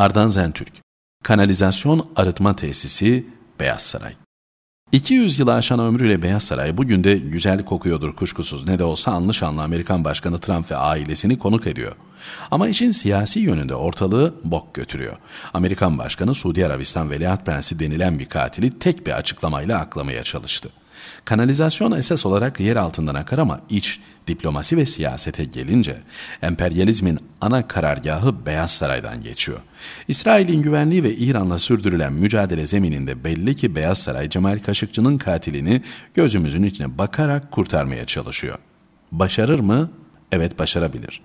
Ardan Zentürk, Kanalizasyon Arıtma Tesisi, Beyaz Saray. 200 yılı aşan ömrüyle Beyaz Saray bugün de güzel kokuyordur kuşkusuz ne de olsa anlı şanlı Amerikan Başkanı Trump ve ailesini konuk ediyor. Ama işin siyasi yönünde ortalığı bok götürüyor. Amerikan Başkanı Suudi Arabistan Veliaht Prensi denilen bir katili tek bir açıklamayla aklamaya çalıştı. Kanalizasyon esas olarak yer altından akar ama iç, diplomasi ve siyasete gelince emperyalizmin ana karargahı Beyaz Saray'dan geçiyor. İsrail'in güvenliği ve İran'la sürdürülen mücadele zemininde belli ki Beyaz Saray Cemal Kaşıkçı'nın katilini gözümüzün içine bakarak kurtarmaya çalışıyor. Başarır mı? Evet başarabilir.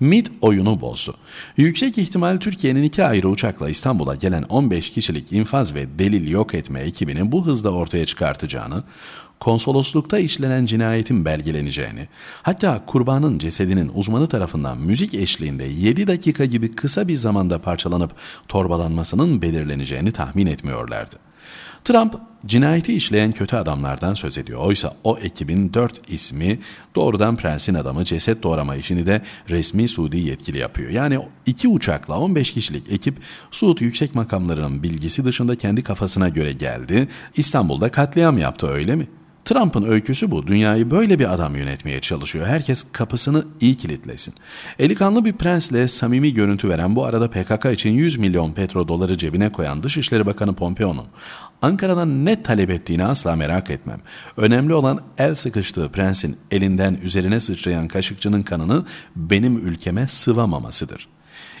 MIT oyunu bozdu. Yüksek ihtimal Türkiye'nin iki ayrı uçakla İstanbul'a gelen 15 kişilik infaz ve delil yok etme ekibinin bu hızda ortaya çıkartacağını, konsoloslukta işlenen cinayetin belgeleneceğini, hatta kurbanın cesedinin uzmanı tarafından müzik eşliğinde 7 dakika gibi kısa bir zamanda parçalanıp torbalanmasının belirleneceğini tahmin etmiyorlardı. Trump cinayeti işleyen kötü adamlardan söz ediyor. Oysa o ekibin dört ismi doğrudan prensin adamı ceset doğrama işini de resmi Suudi yetkili yapıyor. Yani iki uçakla 15 kişilik ekip Suud yüksek makamlarının bilgisi dışında kendi kafasına göre geldi. İstanbul'da katliam yaptı öyle mi? Trump'ın öyküsü bu. Dünyayı böyle bir adam yönetmeye çalışıyor. Herkes kapısını iyi kilitlesin. Eli bir prensle samimi görüntü veren bu arada PKK için 100 milyon petrodoları cebine koyan Dışişleri Bakanı Pompeo'nun Ankara'dan ne talep ettiğini asla merak etmem. Önemli olan el sıkıştığı prensin elinden üzerine sıçrayan kaşıkçının kanını benim ülkeme sıvamamasıdır.''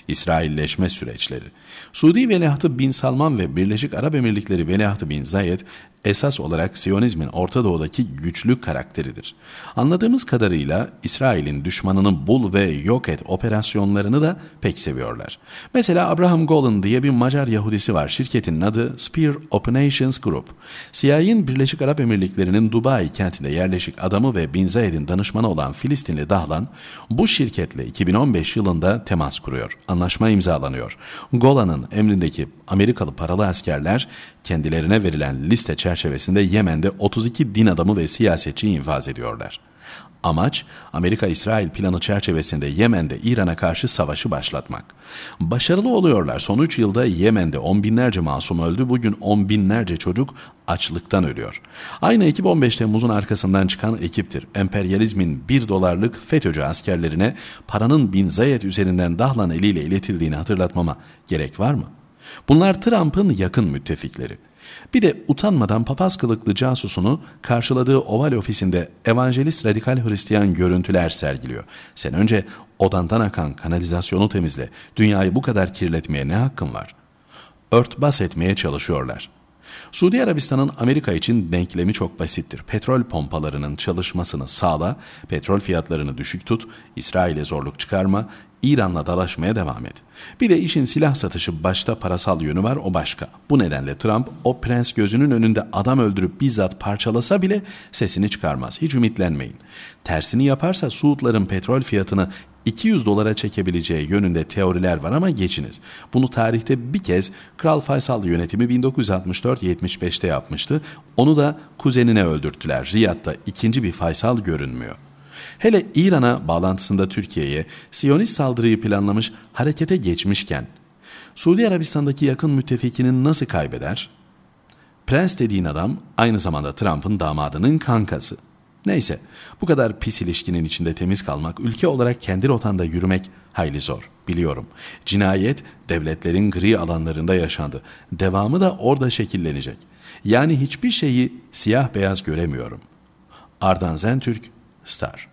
İsrailleşme süreçleri. Suudi Veliahtı Bin Salman ve Birleşik Arap Emirlikleri Veliahtı Bin Zayed, esas olarak Siyonizmin Orta Doğu'daki güçlü karakteridir. Anladığımız kadarıyla İsrail'in düşmanını bul ve yok et operasyonlarını da pek seviyorlar. Mesela Abraham Golan diye bir Macar Yahudisi var. Şirketin adı Spear Operations Group. CIA'in Birleşik Arap Emirlikleri'nin Dubai kentinde yerleşik adamı ve Bin Zayed'in danışmanı olan Filistinli Dahlan bu şirketle 2015 yılında temas kuruyor. Anlaşma imzalanıyor. Golan'ın emrindeki Amerikalı paralı askerler kendilerine verilen liste çerçevesinde Yemen'de 32 din adamı ve siyasetçi infaz ediyorlar. Amaç Amerika-İsrail planı çerçevesinde Yemen'de İran'a karşı savaşı başlatmak. Başarılı oluyorlar. Son 3 yılda Yemen'de on binlerce masum öldü. Bugün on binlerce çocuk açlıktan ölüyor. Aynı ekip 15 Temmuz'un arkasından çıkan ekiptir. Emperyalizmin 1 dolarlık FETÖ'cü askerlerine paranın bin Zayed üzerinden Dahlan eliyle iletildiğini hatırlatmama gerek var mı? Bunlar Trump'ın yakın müttefikleri. Bir de utanmadan papaz kılıklı casusunu karşıladığı oval ofisinde evangelist radikal Hristiyan görüntüler sergiliyor. Sen önce odandan akan kanalizasyonu temizle, dünyayı bu kadar kirletmeye ne hakkın var? Örtbas etmeye çalışıyorlar.'' Suudi Arabistan'ın Amerika için denklemi çok basittir. Petrol pompalarının çalışmasını sağla, petrol fiyatlarını düşük tut, İsrail'e zorluk çıkarma, İran'la dalaşmaya devam et. Bir de işin silah satışı başta parasal yönü var o başka. Bu nedenle Trump o prens gözünün önünde adam öldürüp bizzat parçalasa bile sesini çıkarmaz. Hiç ümitlenmeyin. Tersini yaparsa Suudların petrol fiyatını 200 dolara çekebileceği yönünde teoriler var ama geçiniz. Bunu tarihte bir kez Kral Faysal yönetimi 1964-75'te yapmıştı. Onu da kuzenine öldürttüler. Riyad'da ikinci bir Faysal görünmüyor. Hele İran'a bağlantısında Türkiye'ye Siyonist saldırıyı planlamış harekete geçmişken Suudi Arabistan'daki yakın müttefikini nasıl kaybeder? Prens dediğin adam aynı zamanda Trump'ın damadının kankası. Neyse bu kadar pis ilişkinin içinde temiz kalmak, ülke olarak kendi rotanda yürümek hayli zor biliyorum. Cinayet devletlerin gri alanlarında yaşandı. Devamı da orada şekillenecek. Yani hiçbir şeyi siyah beyaz göremiyorum. Ardan Zentürk, Star